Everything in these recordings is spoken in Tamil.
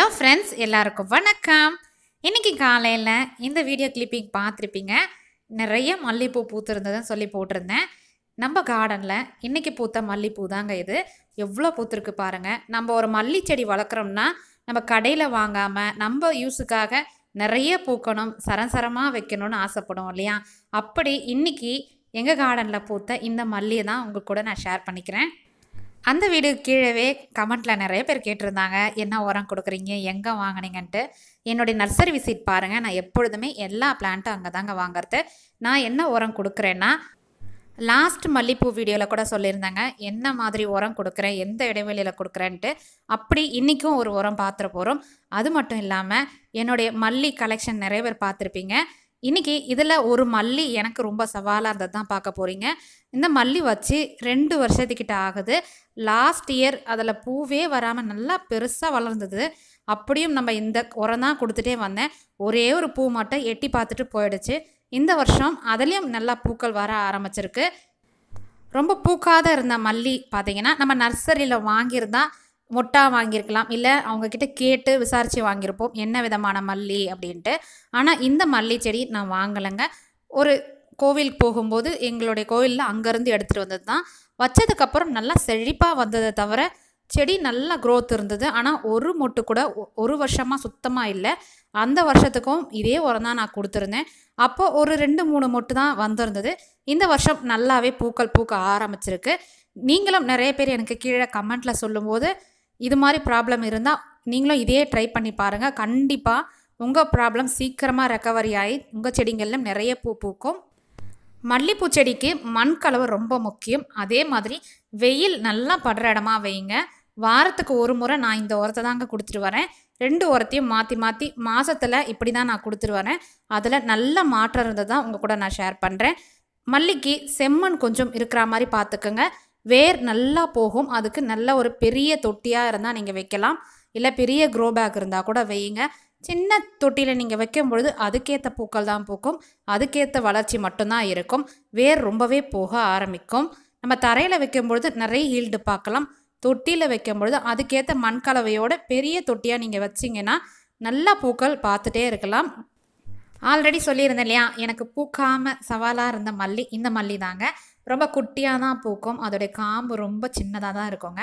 ஹலோ ஃப்ரெண்ட்ஸ் எல்லாருக்கும் வணக்கம் இன்றைக்கி காலையில் இந்த வீடியோ கிளிப்பிங் பார்த்துருப்பீங்க நிறைய மல்லிகைப்பூ பூத்துருந்ததுன்னு சொல்லி போட்டிருந்தேன் நம்ம கார்டனில் இன்றைக்கி பூத்த மல்லிகைப்பூ தாங்க இது எவ்வளோ பூத்துருக்கு பாருங்கள் நம்ம ஒரு மல்லி செடி வளர்க்குறோம்னா நம்ம கடையில் வாங்காமல் நம்ம யூஸுக்காக நிறைய பூக்கணும் சரசரமாக வைக்கணும்னு ஆசைப்படும் இல்லையா அப்படி இன்றைக்கி எங்கள் கார்டனில் பூத்த இந்த மல்லியை தான் உங்கள் கூட நான் ஷேர் பண்ணிக்கிறேன் அந்த வீடு கீழவே கமெண்ட்டில் நிறைய பேர் கேட்டிருந்தாங்க என்ன உரம் கொடுக்குறீங்க எங்கே வாங்கினீங்கன்ட்டு என்னுடைய நர்சரி விசிட் பாருங்கள் நான் எப்பொழுதுமே எல்லா பிளான்ட்டும் அங்கே தாங்க வாங்குறது நான் என்ன உரம் கொடுக்குறேன்னா லாஸ்ட் மல்லிப்பூ வீடியோவில் கூட சொல்லியிருந்தாங்க என்ன மாதிரி உரம் கொடுக்குறேன் எந்த இடைவெளியில் கொடுக்குறேன்ட்டு அப்படி இன்றைக்கும் ஒரு உரம் பார்த்துட்டு போகிறோம் அது மட்டும் இல்லாமல் என்னுடைய மல்லி கலெக்ஷன் நிறைய பேர் பார்த்துருப்பீங்க இன்றைக்கி இதில் ஒரு மல்லி எனக்கு ரொம்ப சவாலாக இருந்தது தான் பார்க்க போகிறீங்க இந்த மல்லி வச்சு ரெண்டு வருஷத்துக்கிட்ட ஆகுது லாஸ்ட் இயர் அதில் பூவே வராமல் நல்லா பெருசாக வளர்ந்தது அப்படியும் நம்ம இந்த உரம் தான் கொடுத்துட்டே வந்தேன் ஒரே ஒரு பூ மட்டும் எட்டி பார்த்துட்டு போயிடுச்சு இந்த வருஷம் அதுலேயும் நல்லா பூக்கள் வர ஆரம்பிச்சிருக்கு ரொம்ப பூக்காத இருந்த மல்லி பார்த்திங்கன்னா நம்ம நர்சரியில் வாங்கியிருந்தால் மொட்டா வாங்கியிருக்கலாம் இல்லை அவங்கக்கிட்ட கேட்டு விசாரித்து வாங்கியிருப்போம் என்ன விதமான மல்லி அப்படின்ட்டு ஆனால் இந்த மல்லி செடி நான் வாங்கலைங்க ஒரு கோவிலுக்கு போகும்போது எங்களுடைய கோவிலில் அங்கேருந்து எடுத்துகிட்டு வந்தது தான் வச்சதுக்கப்புறம் நல்லா செழிப்பாக வந்ததை தவிர செடி நல்லா க்ரோத் இருந்தது ஆனால் ஒரு மொட்டு கூட ஒரு வருஷமாக சுத்தமாக இல்லை அந்த வருஷத்துக்கும் இதே உரம் தான் நான் கொடுத்துருந்தேன் அப்போது ஒரு ரெண்டு மூணு மொட்டு தான் வந்திருந்தது இந்த வருஷம் நல்லாவே பூக்கள் பூக்க ஆரம்பிச்சிருக்கு நீங்களும் நிறைய பேர் எனக்கு கீழே கமெண்ட்டில் சொல்லும்போது இது மாதிரி ப்ராப்ளம் இருந்தால் நீங்களும் இதே ட்ரை பண்ணி பாருங்கள் கண்டிப்பாக உங்கள் ப்ராப்ளம் சீக்கிரமாக ரெக்கவரி ஆகி உங்கள் செடிங்களிலும் நிறைய பூ பூக்கும் மல்லிப்பூ செடிக்கு மண் கலவு ரொம்ப முக்கியம் அதே மாதிரி வெயில் நல்லா படுற இடமா வைங்க வாரத்துக்கு ஒரு முறை நான் இந்த உரத்தை தாங்க கொடுத்துட்டு வரேன் ரெண்டு உரத்தையும் மாற்றி மாற்றி மாதத்தில் இப்படி தான் நான் கொடுத்துட்டு வரேன் அதில் நல்ல மாற்றம் இருந்ததான் உங்கள் கூட நான் ஷேர் பண்ணுறேன் மல்லிக்கு செம்மண் கொஞ்சம் இருக்கிற மாதிரி பார்த்துக்குங்க வேர் நல்லா போகும் அதுக்கு நல்ல ஒரு பெரிய தொட்டியாக இருந்தால் நீங்கள் வைக்கலாம் இல்லை பெரிய க்ரோ பேக் இருந்தால் கூட வையுங்க சின்ன தொட்டியில் நீங்கள் வைக்கும் பொழுது அதுக்கேற்ற பூக்கள் தான் பூக்கும் அதுக்கேற்ற வளர்ச்சி மட்டும்தான் இருக்கும் வேர் ரொம்பவே போக ஆரம்பிக்கும் நம்ம தரையில் வைக்கும் பொழுது நிறைய ஈல்டு பார்க்கலாம் தொட்டியில் வைக்கும் பொழுது அதுக்கேற்ற மண் கலவையோட பெரிய தொட்டியாக நீங்கள் வச்சிங்கன்னா நல்லா பூக்கள் பார்த்துட்டே இருக்கலாம் ஆல்ரெடி சொல்லியிருந்தேன் இல்லையா எனக்கு பூக்காமல் சவாலாக இருந்த மல்லி இந்த மல்லி தாங்க ரொம்ப குட்டியாக தான் பூக்கும் அதோடைய காம்பு ரொம்ப சின்னதாக தான் இருக்குங்க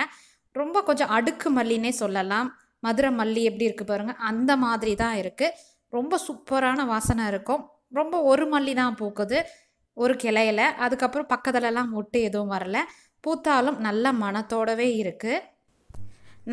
ரொம்ப கொஞ்சம் அடுக்கு மல்லின்னே சொல்லலாம் மதுரை மல்லி எப்படி இருக்குது பாருங்கள் அந்த மாதிரி தான் இருக்குது ரொம்ப சூப்பரான வாசனை இருக்கும் ரொம்ப ஒரு மல்லி தான் பூக்குது ஒரு கிளையில் அதுக்கப்புறம் பக்கத்துலலாம் மொட்டு எதுவும் வரல பூத்தாலும் நல்ல மனத்தோடவே இருக்குது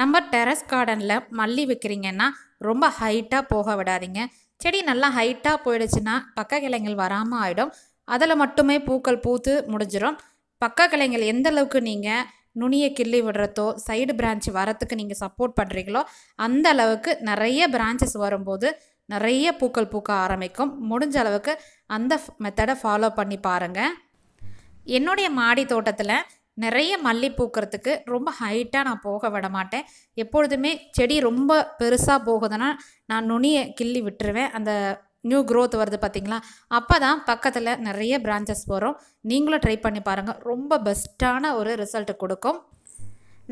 நம்ம டெரஸ் கார்டனில் மல்லி விற்கிறீங்கன்னா ரொம்ப ஹைட்டாக போக விடாதீங்க செடி நல்லா ஹைட்டாக போயிடுச்சுன்னா பக்க கிளைங்கள் வராமல் ஆகிடும் அதில் மட்டுமே பூக்கள் பூத்து முடிஞ்சிடும் பக்க கிளைகள் எந்த அளவுக்கு நீங்கள் நுனியை கிள்ளி விடுறதோ சைடு பிரான்ச் வரத்துக்கு நீங்கள் சப்போர்ட் பண்ணுறீங்களோ அந்த அளவுக்கு நிறைய பிரான்ச்சஸ் வரும்போது நிறைய பூக்கள் பூக்க ஆரம்பிக்கும் முடிஞ்ச அளவுக்கு அந்த மெத்தடை ஃபாலோ பண்ணி பாருங்கள் என்னுடைய மாடி தோட்டத்தில் நிறைய மல்லி பூக்கிறதுக்கு ரொம்ப ஹைட்டாக நான் போக விட மாட்டேன் எப்பொழுதுமே செடி ரொம்ப பெருசாக போகுதுன்னா நான் நுனியை கிள்ளி விட்டுருவேன் அந்த நியூ க்ரோத் வருது பார்த்தீங்களா அப்போ தான் பக்கத்தில் நிறைய பிரான்ச்சஸ் போகிறோம் நீங்களும் ட்ரை பண்ணி பாருங்கள் ரொம்ப பெஸ்ட்டான ஒரு ரிசல்ட் கொடுக்கும்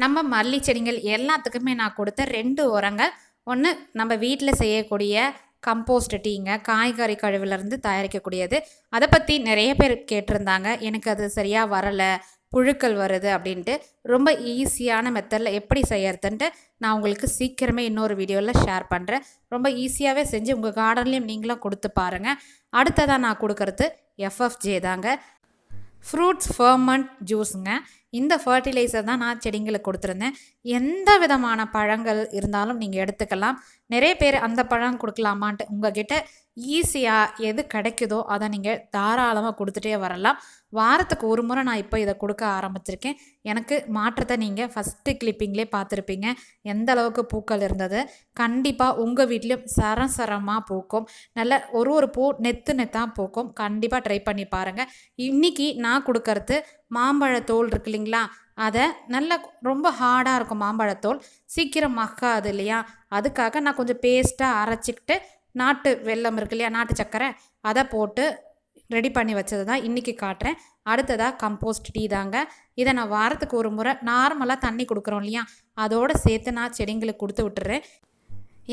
நம்ம மல்லி செடிகள் எல்லாத்துக்குமே நான் கொடுத்த ரெண்டு உரங்கள் ஒன்று நம்ம வீட்டில் செய்யக்கூடிய கம்போஸ்ட் டீங்க காய்கறி கழிவுலேருந்து தயாரிக்கக்கூடியது அதை பற்றி நிறைய பேர் கேட்டிருந்தாங்க எனக்கு அது சரியாக வரலை புழுக்கள் வருது அப்படின்ட்டு ரொம்ப ஈஸியான மெத்தடில் எப்படி செய்யறதுன்ட்டு நான் உங்களுக்கு சீக்கிரமே இன்னொரு வீடியோவில் ஷேர் பண்ணுறேன் ரொம்ப ஈஸியாகவே செஞ்சு உங்கள் கார்டன்லேயும் நீங்களும் கொடுத்து பாருங்கள் அடுத்ததாக நான் கொடுக்கறது எஃப்எஃப்ஜே தாங்க ஃப்ரூட்ஸ் ஃபர்மண்ட் ஜூஸுங்க இந்த ஃபர்டிலைசர் தான் நான் செடிங்களுக்கு கொடுத்துருந்தேன் எந்த விதமான பழங்கள் இருந்தாலும் நீங்கள் எடுத்துக்கலாம் நிறைய பேர் அந்த பழம் கொடுக்கலாமான்ட்டு உங்ககிட்ட ஈஸியாக எது கிடைக்குதோ அதை நீங்கள் தாராளமாக கொடுத்துட்டே வரலாம் வாரத்துக்கு ஒரு முறை நான் இப்போ இதை கொடுக்க ஆரம்பிச்சிருக்கேன் எனக்கு மாற்றத்தை நீங்கள் ஃபஸ்ட்டு கிளிப்பிங்லேயே பார்த்துருப்பீங்க எந்த அளவுக்கு பூக்கள் இருந்தது கண்டிப்பாக உங்கள் வீட்லேயும் சரசரமாக பூக்கும் நல்ல ஒரு ஒரு பூ நெத்து நெத்தாக பூக்கும் கண்டிப்பாக ட்ரை பண்ணி பாருங்கள் இன்றைக்கி நான் கொடுக்கறது மாம்பழ தோல் இருக்கு பார்த்தீங்களா அதை நல்லா ரொம்ப ஹார்டாக இருக்கும் மாம்பழத்தோல் சீக்கிரம் மக்காது இல்லையா அதுக்காக நான் கொஞ்சம் பேஸ்ட்டாக அரைச்சிக்கிட்டு நாட்டு வெல்லம் இருக்கு இல்லையா நாட்டு சக்கரை அதை போட்டு ரெடி பண்ணி வச்சது தான் இன்றைக்கி காட்டுறேன் அடுத்ததாக கம்போஸ்ட் டீ தாங்க இதை நான் வாரத்துக்கு ஒரு முறை நார்மலாக தண்ணி கொடுக்குறோம் இல்லையா அதோடு சேர்த்து நான் செடிங்களுக்கு கொடுத்து விட்டுறேன்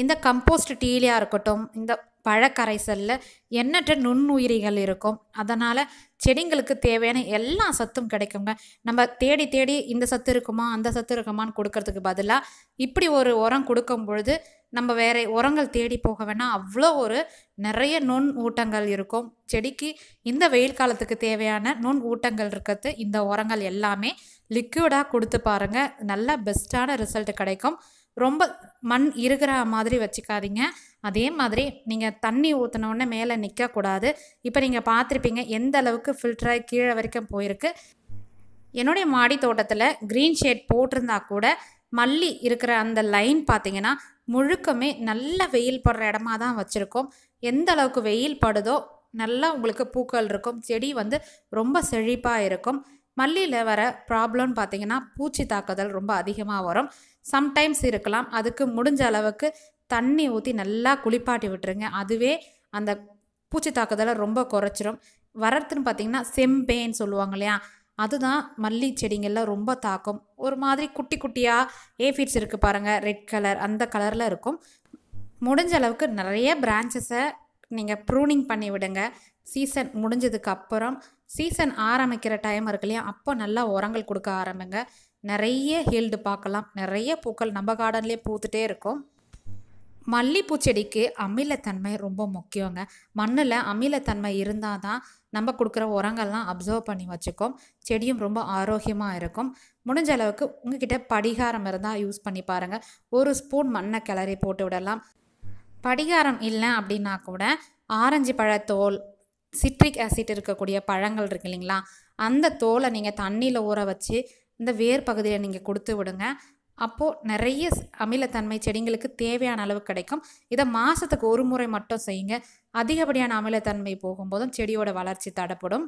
இந்த கம்போஸ்ட் டீலையாக இருக்கட்டும் இந்த பழக்கரைசலில் எண்ணற்ற நுண்ணுயிரிகள் இருக்கும் அதனால் செடிங்களுக்கு தேவையான எல்லா சத்தும் கிடைக்குங்க நம்ம தேடி தேடி இந்த சத்து இருக்குமா அந்த சத்து இருக்குமான்னு கொடுக்கறதுக்கு பதிலாக இப்படி ஒரு உரம் கொடுக்கும் பொழுது நம்ம வேறு உரங்கள் தேடி போக வேணால் அவ்வளோ ஒரு நிறைய நுண் ஊட்டங்கள் இருக்கும் செடிக்கு இந்த வெயில் காலத்துக்கு தேவையான நுண் ஊட்டங்கள் இருக்கிறது இந்த உரங்கள் எல்லாமே லிக்விடாக கொடுத்து பாருங்கள் நல்லா பெஸ்ட்டான ரிசல்ட் கிடைக்கும் ரொம்ப மண் இருக்கிற மாதிரி வச்சுக்காதீங்க அதே மாதிரி நீங்கள் தண்ணி ஊற்றினோடனே மேலே நிற்கக்கூடாது இப்போ நீங்கள் பார்த்துருப்பீங்க எந்த அளவுக்கு ஃபில்டராக கீழே வரைக்கும் போயிருக்கு என்னுடைய மாடி தோட்டத்தில் க்ரீன் ஷேட் போட்டிருந்தா கூட மல்லி இருக்கிற அந்த லைன் பார்த்தீங்கன்னா முழுக்கமே நல்ல வெயில் படுற இடமா தான் வச்சுருக்கோம் எந்த அளவுக்கு வெயில் படுதோ நல்லா உங்களுக்கு பூக்கள் இருக்கும் செடி வந்து ரொம்ப செழிப்பாக இருக்கும் மல்லியில் வர ப்ராப்ளம்னு பார்த்தீங்கன்னா பூச்சி தாக்குதல் ரொம்ப அதிகமாக வரும் சம்டைம்ஸ் இருக்கலாம் அதுக்கு முடிஞ்ச அளவுக்கு தண்ணி ஊற்றி நல்லா குளிப்பாட்டி விட்டுருங்க அதுவே அந்த பூச்சி தாக்குதலை ரொம்ப குறைச்சிரும் வரத்துன்னு பார்த்தீங்கன்னா செம்பேன்னு சொல்லுவாங்க இல்லையா அதுதான் மல்லி செடிங்களில் ரொம்ப தாக்கும் ஒரு மாதிரி குட்டி குட்டியாக ஏஃபிட்ஸ் இருக்குது பாருங்கள் ரெட் கலர் அந்த கலரில் இருக்கும் முடிஞ்ச அளவுக்கு நிறைய பிரான்ச்சஸை நீங்கள் ப்ரூனிங் பண்ணி விடுங்க சீசன் முடிஞ்சதுக்கு அப்புறம் சீசன் ஆரம்பிக்கிற டைம் இருக்கு இல்லையா அப்போ நல்லா உரங்கள் கொடுக்க ஆரம்பிங்க நிறைய ஹீல்டு பார்க்கலாம் நிறைய பூக்கள் நம்ம கார்டன்லேயே பூத்துட்டே இருக்கும் மல்லிப்பூ செடிக்கு அமிலத்தன்மை ரொம்ப முக்கியங்க மண்ணில் அமிலத்தன்மை இருந்தால் தான் நம்ம கொடுக்குற உரங்கள்லாம் அப்சர்வ் பண்ணி வச்சுக்கோம் செடியும் ரொம்ப ஆரோக்கியமாக இருக்கும் முடிஞ்ச அளவுக்கு உங்ககிட்ட படிகாரம் இருந்தால் யூஸ் பண்ணி பாருங்கள் ஒரு ஸ்பூன் மண்ணை கிளறி போட்டு விடலாம் படிகாரம் இல்லை அப்படின்னா கூட ஆரஞ்சு பழத்தோல் சிட்ரிக் ஆசிட் இருக்கக்கூடிய பழங்கள் இருக்கு இல்லைங்களா அந்த தோலை நீங்கள் தண்ணியில் ஊற வச்சு இந்த வேர் பகுதியில் நீங்கள் கொடுத்து விடுங்க அப்போது நிறைய அமிலத்தன்மை செடிங்களுக்கு தேவையான அளவு கிடைக்கும் இதை மாதத்துக்கு ஒரு முறை மட்டும் செய்யுங்க அதிகப்படியான அமிலத்தன்மை போகும்போதும் செடியோட வளர்ச்சி தடப்படும்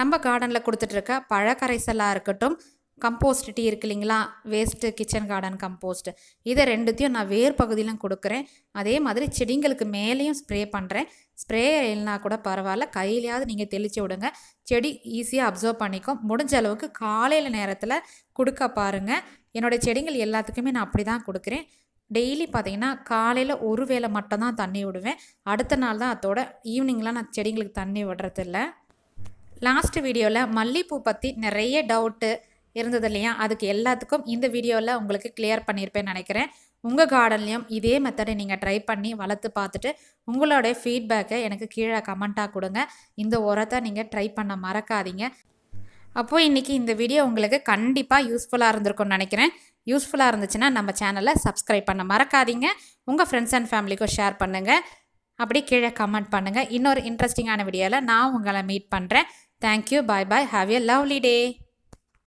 நம்ம கார்டனில் கொடுத்துட்ருக்க பழக்கரைசலாக இருக்கட்டும் கம்போஸ்ட் டீ இருக்கு இல்லைங்களா வேஸ்ட்டு கிச்சன் கார்டன் கம்போஸ்ட் இதை ரெண்டுத்தையும் நான் வேர் பகுதியிலும் கொடுக்குறேன் அதே மாதிரி செடிங்களுக்கு மேலேயும் ஸ்ப்ரே பண்ணுறேன் ஸ்ப்ரே இல்லைனா கூட பரவாயில்ல கையிலையாவது நீங்கள் தெளித்து விடுங்க செடி ஈஸியாக அப்சர்வ் பண்ணிக்கும் முடிஞ்ச அளவுக்கு காலையில் நேரத்தில் கொடுக்க பாருங்கள் என்னோடய செடிகள் எல்லாத்துக்குமே நான் அப்படி தான் கொடுக்குறேன் டெய்லி பார்த்தீங்கன்னா காலையில் ஒரு வேளை மட்டும்தான் தண்ணி விடுவேன் அடுத்த நாள் தான் அதோட ஈவினிங்லாம் நான் செடிங்களுக்கு தண்ணி விடுறதில்ல லாஸ்ட் வீடியோவில் மல்லிகைப்பூ பற்றி நிறைய டவுட்டு இருந்தது இல்லையா அதுக்கு எல்லாத்துக்கும் இந்த வீடியோவில் உங்களுக்கு கிளியர் பண்ணியிருப்பேன் நினைக்கிறேன் உங்கள் கார்டன்லேயும் இதே மெத்தடை நீங்கள் ட்ரை பண்ணி வளர்த்து பார்த்துட்டு உங்களோடைய ஃபீட்பேக்கை எனக்கு கீழே கமெண்ட்டாக கொடுங்க இந்த உரத்தை நீங்கள் ட்ரை பண்ண மறக்காதீங்க அப்போது இன்றைக்கி இந்த வீடியோ உங்களுக்கு கண்டிப்பாக யூஸ்ஃபுல்லாக இருந்திருக்கும்னு நினைக்கிறேன் யூஸ்ஃபுல்லாக இருந்துச்சுன்னா நம்ம சேனலை சப்ஸ்கிரைப் பண்ண மறக்காதீங்க உங்கள் ஃப்ரெண்ட்ஸ் அண்ட் ஃபேமிலிக்கும் ஷேர் பண்ணுங்கள் அப்படி கீழே கமெண்ட் பண்ணுங்கள் இன்னொரு இன்ட்ரெஸ்டிங்கான வீடியோவில் நான் உங்களை மீட் பண்ணுறேன் thank you bye bye have a lovely day